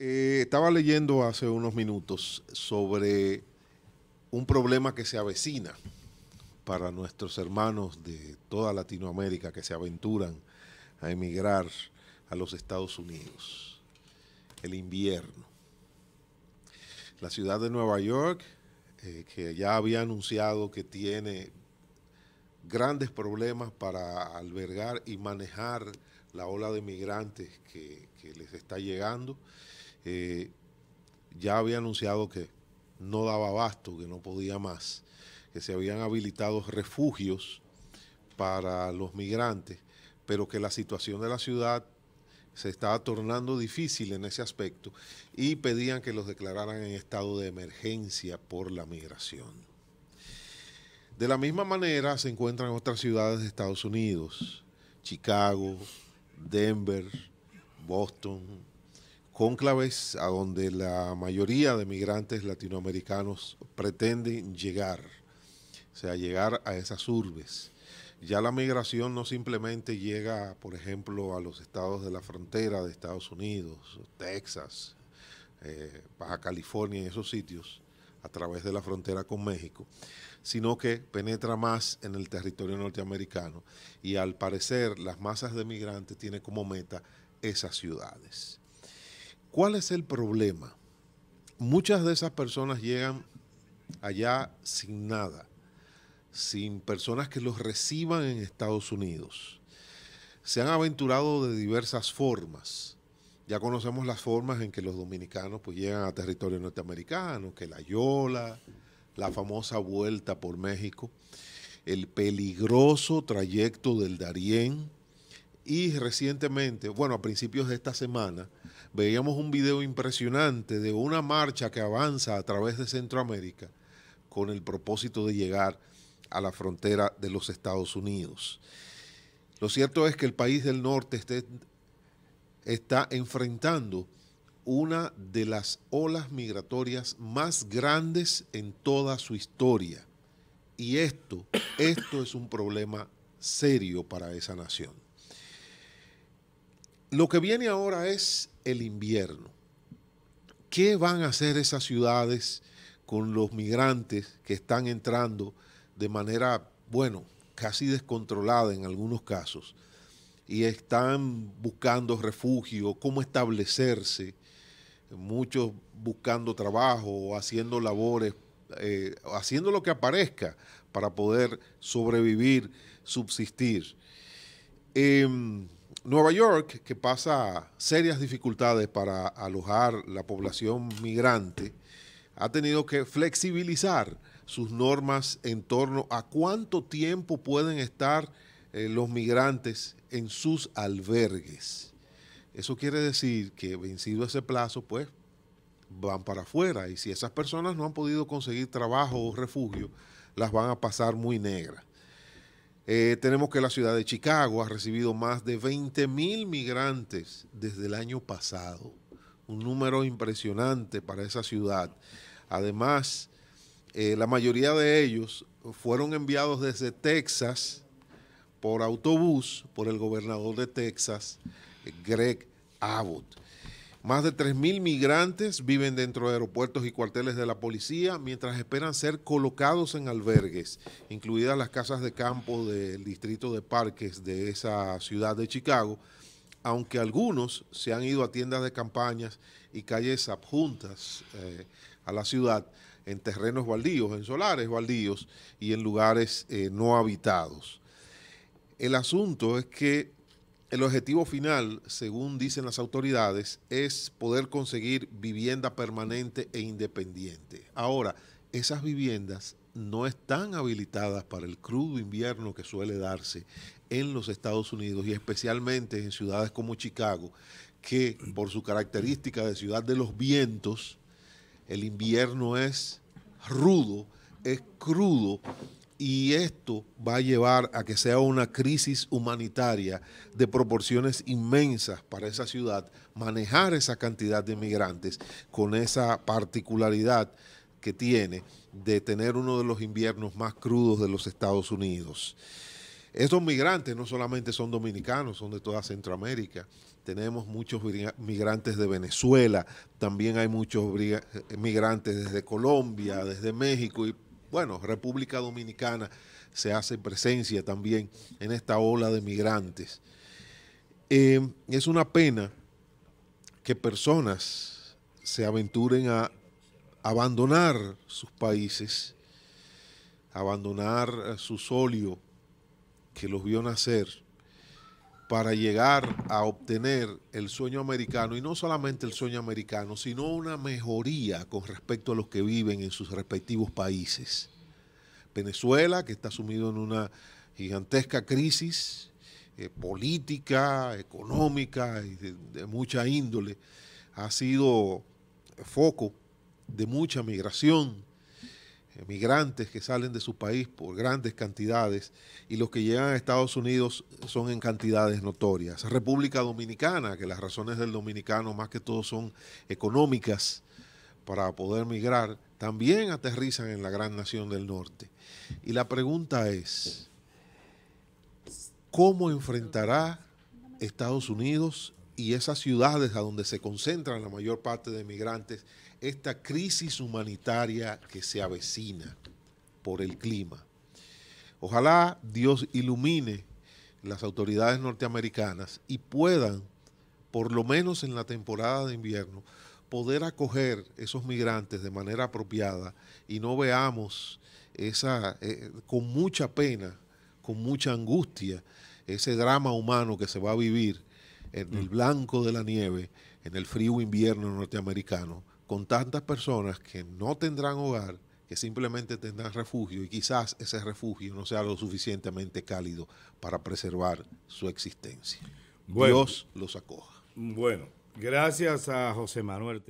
Eh, estaba leyendo hace unos minutos sobre un problema que se avecina para nuestros hermanos de toda Latinoamérica que se aventuran a emigrar a los Estados Unidos. El invierno. La ciudad de Nueva York, eh, que ya había anunciado que tiene grandes problemas para albergar y manejar la ola de migrantes que les está llegando, eh, ya había anunciado que no daba abasto, que no podía más, que se habían habilitado refugios para los migrantes, pero que la situación de la ciudad se estaba tornando difícil en ese aspecto y pedían que los declararan en estado de emergencia por la migración. De la misma manera se encuentran otras ciudades de Estados Unidos, Chicago, Denver, Boston, cónclaves a donde la mayoría de migrantes latinoamericanos pretenden llegar, o sea, llegar a esas urbes. Ya la migración no simplemente llega, por ejemplo, a los estados de la frontera de Estados Unidos, Texas, eh, Baja California y esos sitios, a través de la frontera con México, sino que penetra más en el territorio norteamericano y al parecer las masas de migrantes tienen como meta esas ciudades. ¿Cuál es el problema? Muchas de esas personas llegan allá sin nada, sin personas que los reciban en Estados Unidos. Se han aventurado de diversas formas. Ya conocemos las formas en que los dominicanos pues, llegan a territorio norteamericano, que la Yola, la famosa vuelta por México, el peligroso trayecto del Darién, y recientemente, bueno, a principios de esta semana, veíamos un video impresionante de una marcha que avanza a través de Centroamérica con el propósito de llegar a la frontera de los Estados Unidos. Lo cierto es que el país del norte está enfrentando una de las olas migratorias más grandes en toda su historia. Y esto, esto es un problema serio para esa nación. Lo que viene ahora es el invierno. ¿Qué van a hacer esas ciudades con los migrantes que están entrando de manera, bueno, casi descontrolada en algunos casos y están buscando refugio, cómo establecerse? Muchos buscando trabajo o haciendo labores, eh, haciendo lo que aparezca para poder sobrevivir, subsistir. Em, Nueva York, que pasa serias dificultades para alojar la población migrante, ha tenido que flexibilizar sus normas en torno a cuánto tiempo pueden estar eh, los migrantes en sus albergues. Eso quiere decir que vencido ese plazo, pues van para afuera y si esas personas no han podido conseguir trabajo o refugio, las van a pasar muy negras. Eh, tenemos que la ciudad de Chicago ha recibido más de 20 mil migrantes desde el año pasado, un número impresionante para esa ciudad. Además, eh, la mayoría de ellos fueron enviados desde Texas por autobús por el gobernador de Texas, eh, Greg Abbott. Más de 3.000 migrantes viven dentro de aeropuertos y cuarteles de la policía mientras esperan ser colocados en albergues, incluidas las casas de campo del distrito de parques de esa ciudad de Chicago, aunque algunos se han ido a tiendas de campañas y calles adjuntas eh, a la ciudad en terrenos baldíos, en solares baldíos y en lugares eh, no habitados. El asunto es que el objetivo final, según dicen las autoridades, es poder conseguir vivienda permanente e independiente. Ahora, esas viviendas no están habilitadas para el crudo invierno que suele darse en los Estados Unidos y especialmente en ciudades como Chicago, que por su característica de ciudad de los vientos, el invierno es rudo, es crudo y esto va a llevar a que sea una crisis humanitaria de proporciones inmensas para esa ciudad, manejar esa cantidad de migrantes con esa particularidad que tiene de tener uno de los inviernos más crudos de los Estados Unidos. Estos migrantes no solamente son dominicanos, son de toda Centroamérica. Tenemos muchos migrantes de Venezuela, también hay muchos migrantes desde Colombia, desde México y bueno, República Dominicana se hace presencia también en esta ola de migrantes. Eh, es una pena que personas se aventuren a abandonar sus países, abandonar su solio que los vio nacer para llegar a obtener el sueño americano, y no solamente el sueño americano, sino una mejoría con respecto a los que viven en sus respectivos países. Venezuela, que está sumido en una gigantesca crisis eh, política, económica y de mucha índole, ha sido foco de mucha migración migrantes que salen de su país por grandes cantidades y los que llegan a Estados Unidos son en cantidades notorias. República Dominicana, que las razones del dominicano más que todo son económicas para poder migrar, también aterrizan en la gran nación del norte. Y la pregunta es, ¿cómo enfrentará Estados Unidos y esas ciudades a donde se concentran la mayor parte de migrantes, esta crisis humanitaria que se avecina por el clima. Ojalá Dios ilumine las autoridades norteamericanas y puedan, por lo menos en la temporada de invierno, poder acoger esos migrantes de manera apropiada y no veamos esa, eh, con mucha pena, con mucha angustia, ese drama humano que se va a vivir en mm. el blanco de la nieve, en el frío invierno norteamericano, con tantas personas que no tendrán hogar, que simplemente tendrán refugio y quizás ese refugio no sea lo suficientemente cálido para preservar su existencia. Dios los acoja. Bueno, gracias a José Manuel.